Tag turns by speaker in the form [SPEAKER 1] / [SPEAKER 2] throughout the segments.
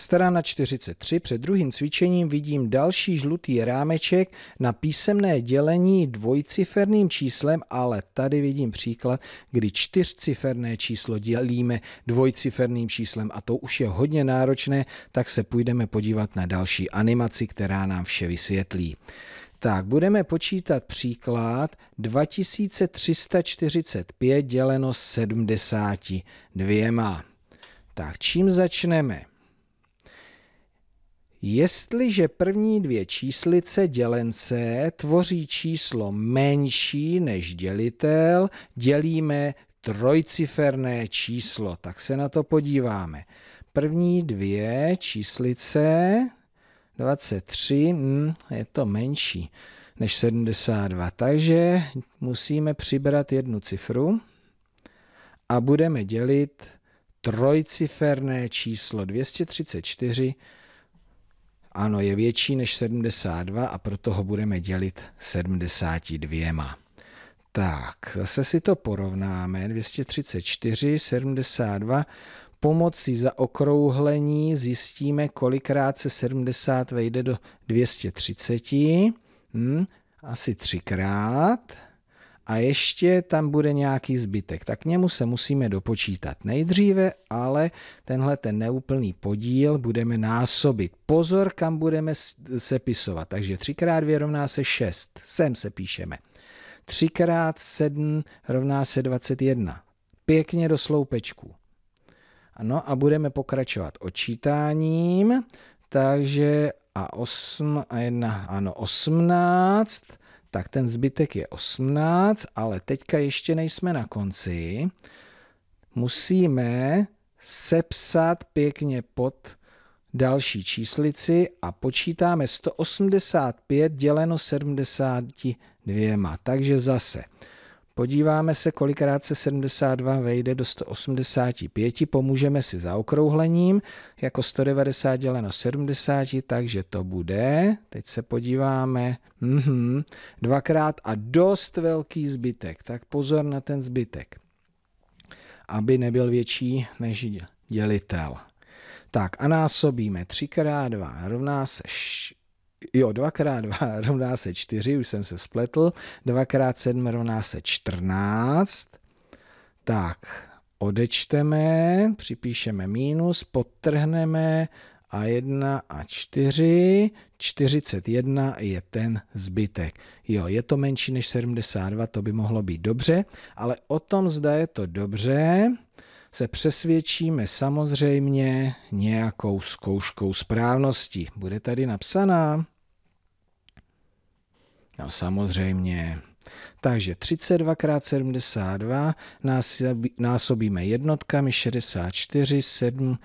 [SPEAKER 1] Strana 43. Před druhým cvičením vidím další žlutý rámeček na písemné dělení dvojciferným číslem, ale tady vidím příklad, kdy čtyřciferné číslo dělíme dvojciferným číslem a to už je hodně náročné, tak se půjdeme podívat na další animaci, která nám vše vysvětlí. Tak, budeme počítat příklad 2345 děleno 72. Tak, čím začneme? Jestliže první dvě číslice dělence tvoří číslo menší než dělitel, dělíme trojciferné číslo. Tak se na to podíváme. První dvě číslice 23, hm, je to menší než 72, takže musíme přibrat jednu cifru a budeme dělit trojciferné číslo 234 ano, je větší než 72 a proto ho budeme dělit 72. Tak, zase si to porovnáme. 234, 72. Pomocí zaokrouhlení zjistíme, kolikrát se 70 vejde do 230. Hm, asi třikrát a ještě tam bude nějaký zbytek. Tak k němu se musíme dopočítat nejdříve, ale tenhle ten neúplný podíl budeme násobit. Pozor, kam budeme sepisovat. Takže 3x2 rovná se 6. Sem se píšeme. 3x7 rovná se 21. Pěkně do sloupečku. No a budeme pokračovat očítáním. Takže a 8 a 1, ano, 18. Tak ten zbytek je 18, ale teďka ještě nejsme na konci. Musíme sepsat pěkně pod další číslici a počítáme 185 děleno 72. Takže zase Podíváme se, kolikrát se 72 vejde do 185, pomůžeme si zaokrouhlením, jako 190 děleno 70, takže to bude, teď se podíváme, mm-hmm, dvakrát a dost velký zbytek, tak pozor na ten zbytek, aby nebyl větší než dělitel. Tak a násobíme 3 x 2 rovná se Jo, dvakrát dva rovná se čtyři, už jsem se spletl. Dvakrát sedm rovná se čtrnáct. Tak, odečteme, připíšeme mínus, podtrhneme a jedna a čtyři. 41 je ten zbytek. Jo, je to menší než 72, to by mohlo být dobře, ale o tom zda je to dobře, se přesvědčíme samozřejmě nějakou zkouškou správnosti. Bude tady napsaná? No samozřejmě. Takže 32 x 72 násobíme jednotkami 64, 7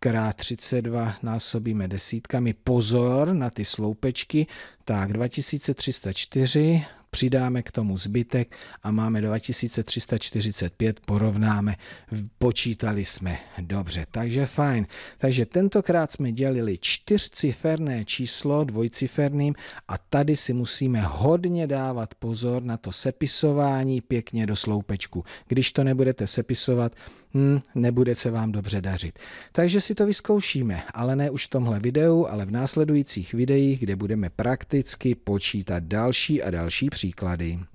[SPEAKER 1] krát 32 násobíme desítkami. Pozor na ty sloupečky, tak 2304, přidáme k tomu zbytek a máme 2345, porovnáme, počítali jsme dobře, takže fajn. Takže tentokrát jsme dělili čtyřciferné číslo dvojciferným a tady si musíme hodně dávat pozor na to sepisování pěkně do sloupečku. Když to nebudete sepisovat, hmm, nebude se vám dobře dařit. Takže si to vyzkoušíme, ale ne už v tomhle videu, ale v následujících videích, kde budeme praktikovat prakticky počítat další a další příklady.